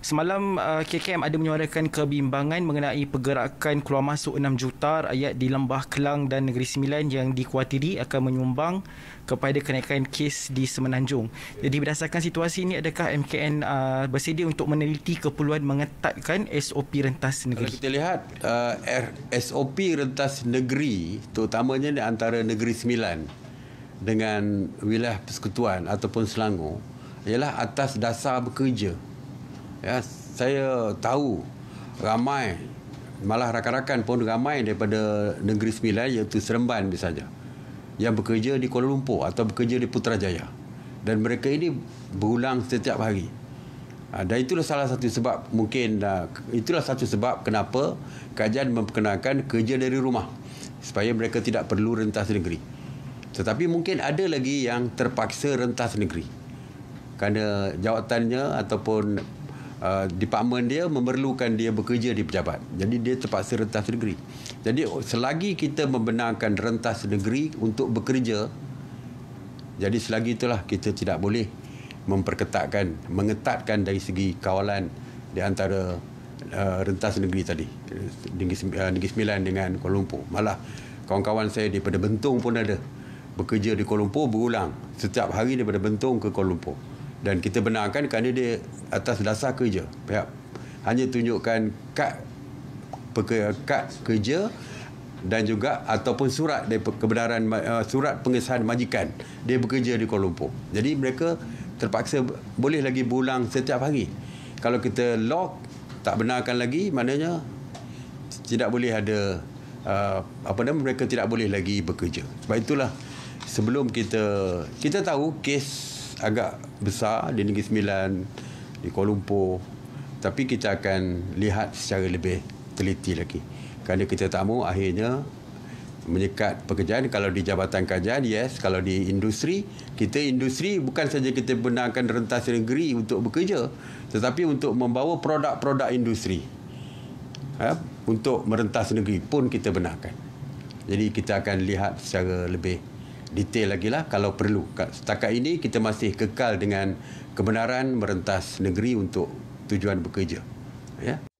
semalam uh, KKM ada menyuarakan kebimbangan mengenai pergerakan keluar masuk 6 juta rakyat di Lembah Kelang dan Negeri Sembilan yang dikhuatiri akan menyumbang kepada kenaikan kes di Semenanjung. Jadi berdasarkan situasi ini adakah MKN uh, bersedia untuk meneliti keperluan mengetatkan SOP rentas negeri? Kalau kita lihat uh, SOP rentas negeri terutamanya di antara Negeri Sembilan dengan wilayah persekutuan ataupun Selangor ialah atas dasar bekerja Ya, saya tahu ramai malah rakan-rakan pun ramai daripada Negeri Sembilan iaitu Seremban saja yang bekerja di Kuala Lumpur atau bekerja di Putrajaya dan mereka ini berulang setiap hari ha, dan itulah salah satu sebab mungkin ha, itulah satu sebab kenapa kajian memperkenalkan kerja dari rumah supaya mereka tidak perlu rentas negeri tetapi mungkin ada lagi yang terpaksa rentas negeri kerana jawatannya ataupun Uh, department dia memerlukan dia bekerja di pejabat. Jadi dia terpaksa rentas negeri. Jadi selagi kita membenarkan rentas negeri untuk bekerja, jadi selagi itulah kita tidak boleh memperketatkan, mengetatkan dari segi kawalan di antara uh, rentas negeri tadi, Negeri uh, Sembilan dengan Kuala Lumpur. Malah kawan-kawan saya daripada Bentong pun ada bekerja di Kuala Lumpur berulang setiap hari daripada Bentong ke Kuala Lumpur dan kita benarkan kerana dia atas dasar kerja pihak hanya tunjukkan kad kad kerja dan juga ataupun surat kebenaran eh, surat pengesahan majikan dia bekerja di Kuala Lumpur jadi mereka terpaksa boleh lagi pulang setiap hari kalau kita lock tak benarkan lagi maknanya tidak boleh ada eh, apa nama mereka tidak boleh lagi bekerja sebab itulah sebelum kita kita tahu kes agak besar di Negeri Sembilan, di Kuala Lumpur. Tapi kita akan lihat secara lebih teliti lagi. Kerana kita tak mahu akhirnya menyekat pekerjaan. Kalau di Jabatan Kajian, yes. Kalau di industri, kita industri bukan saja kita benarkan rentas negeri untuk bekerja. Tetapi untuk membawa produk-produk industri. Ha? Untuk merentas negeri pun kita benarkan. Jadi kita akan lihat secara lebih detail lagi lah kalau perlu. Setakat ini kita masih kekal dengan kebenaran merentas negeri untuk tujuan bekerja. Ya.